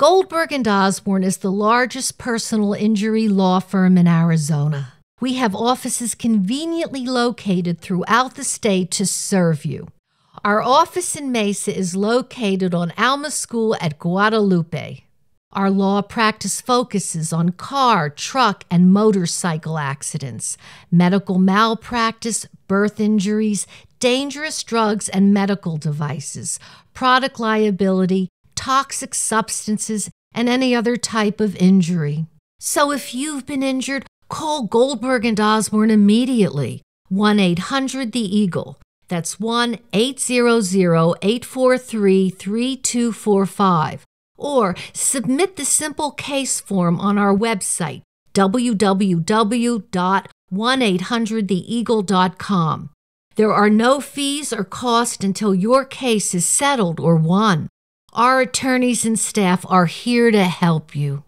Goldberg and Osborne is the largest personal injury law firm in Arizona. We have offices conveniently located throughout the state to serve you. Our office in Mesa is located on Alma School at Guadalupe. Our law practice focuses on car, truck, and motorcycle accidents, medical malpractice, birth injuries, dangerous drugs and medical devices, product liability, toxic substances, and any other type of injury. So if you've been injured, call Goldberg and Osborne immediately. 1 800 The Eagle. That's 1 800 843 3245. Or submit the simple case form on our website, www.1800theeagle.com. There are no fees or cost until your case is settled or won. Our attorneys and staff are here to help you.